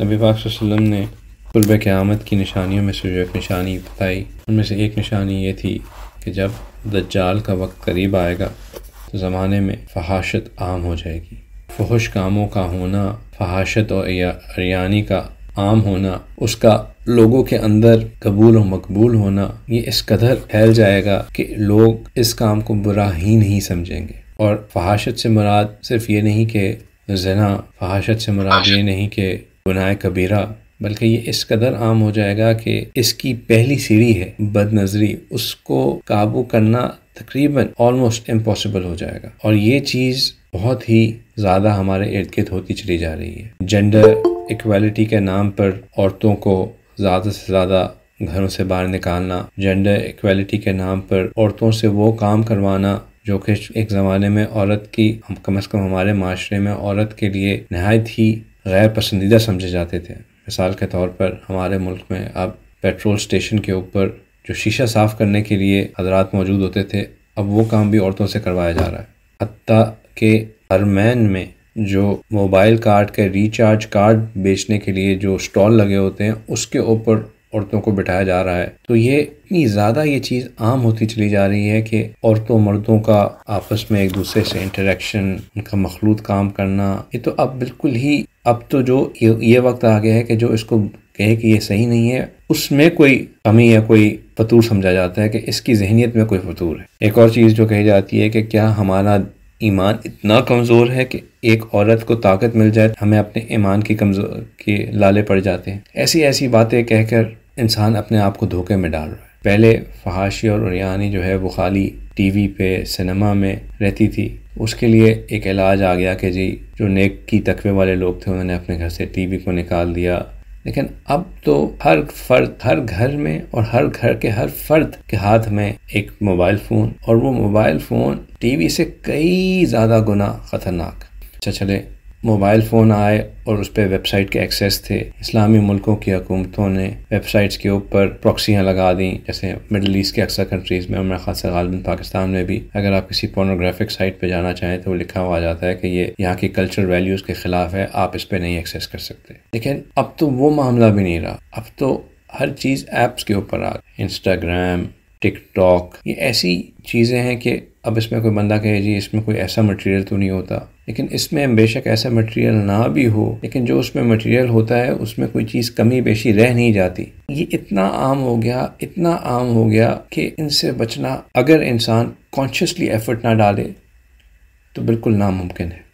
नबी पाक वसल्लम ने कुलब क़्यामत की निशानियों में से जो एक निशानी बताई उनमें से एक निशानी ये थी कि जब दज्जाल का वक्त करीब आएगा तो ज़माने में फहाशत आम हो जाएगी फहश कामों का होना फहाशत और अरियानी का आम होना उसका लोगों के अंदर कबूल और मकबूल होना ये इस कदर फैल जाएगा कि लोग इस काम को बुरा ही नहीं समझेंगे और फहाशत से मुराद सिर्फ ये नहीं कि जना फहाशत से मुराद ये नहीं कि गुनाह कबीरा बल्कि ये इस कदर आम हो जाएगा कि इसकी पहली सीढ़ी है बदनजरी उसको काबू करना तकरीबन ऑलमोस्ट इम्पॉसिबल हो जाएगा और ये चीज़ बहुत ही ज़्यादा हमारे इर्द गिर्द होती चली जा रही है जेंडर इक्वालिटी के नाम पर औरतों को ज़्यादा से ज़्यादा घरों से बाहर निकालना जेंडर इक्वालिटी के नाम पर औरतों से वो काम करवाना जो कि एक ज़माने में औरत की कम अज़ कम हमारे माशरे में औरत के लिए नहायत ही गैर पसंदीदा समझे जाते थे मिसाल के तौर पर हमारे मुल्क में अब पेट्रोल स्टेशन के ऊपर जो शीशा साफ़ करने के लिए हजरात मौजूद होते थे अब वो काम भी औरतों से करवाया जा रहा है हती के हरमैन में जो मोबाइल कार्ड के रिचार्ज कार्ड बेचने के लिए जो स्टॉल लगे होते हैं उसके ऊपर औरतों को बिठाया जा रहा है तो ये इतनी ज़्यादा ये चीज़ आम होती चली जा रही है कि औरतों मर्दों का आपस में एक दूसरे से इंटरेक्शन उनका मखलूत काम करना ये तो अब बिल्कुल ही अब तो जो ये वक्त आ गया है कि जो इसको कहे कि ये सही नहीं है उसमें कोई कमी या कोई फतूर समझा जाता है कि इसकी जहनीत में कोई फतूर है एक और चीज़ जो कही जाती है कि क्या हमारा ईमान इतना कमज़ोर है कि एक औरत को ताकत मिल जाए हमें अपने ईमान की कमज़ोर के लाले पड़ जाते हैं ऐसी ऐसी बातें कहकर इंसान अपने आप को धोखे में डाल रहा है पहले फहाशी और रियानी जो है वो खाली टीवी पे सिनेमा में रहती थी उसके लिए एक इलाज आ गया कि जी जो नेक की तकवे वाले लोग थे उन्होंने अपने घर से टीवी को निकाल दिया लेकिन अब तो हर फर्द हर घर में और हर घर के हर फर्द के हाथ में एक मोबाइल फ़ोन और वो मोबाइल फ़ोन टीवी से कई ज़्यादा गुना ख़तरनाक अच्छा चले मोबाइल फ़ोन आए और उस पर वेबसाइट के एक्सेस थे इस्लामी मुल्कों की हुकूमतों ने वेबसाइट्स के ऊपर प्रॉक्सियाँ लगा दी जैसे मिडल ईस्ट के अक्सर कंट्रीज़ में और मेरे गालबिन पाकिस्तान में भी अगर आप किसी पोर्नोग्राफिक साइट पर जाना चाहें तो लिखा हुआ जाता है कि ये यहाँ की कल्चरल वैल्यूज़ के ख़िलाफ़ है आप इस पर नहीं एक्सेस कर सकते लेकिन अब तो वो मामला भी नहीं रहा अब तो हर चीज़ ऐप्स के ऊपर आ इंस्टाग्राम टिक टिकटॉक ये ऐसी चीज़ें हैं कि अब इसमें कोई बंदा कहे जी इसमें कोई ऐसा मटेरियल तो नहीं होता लेकिन इसमें बेशक ऐसा मटेरियल ना भी हो लेकिन जो उसमें मटेरियल होता है उसमें कोई चीज़ कमी बेशी रह नहीं जाती ये इतना आम हो गया इतना आम हो गया कि इनसे बचना अगर इंसान कॉन्शियसली एफर्ट ना डाले तो बिल्कुल नामुमकिन है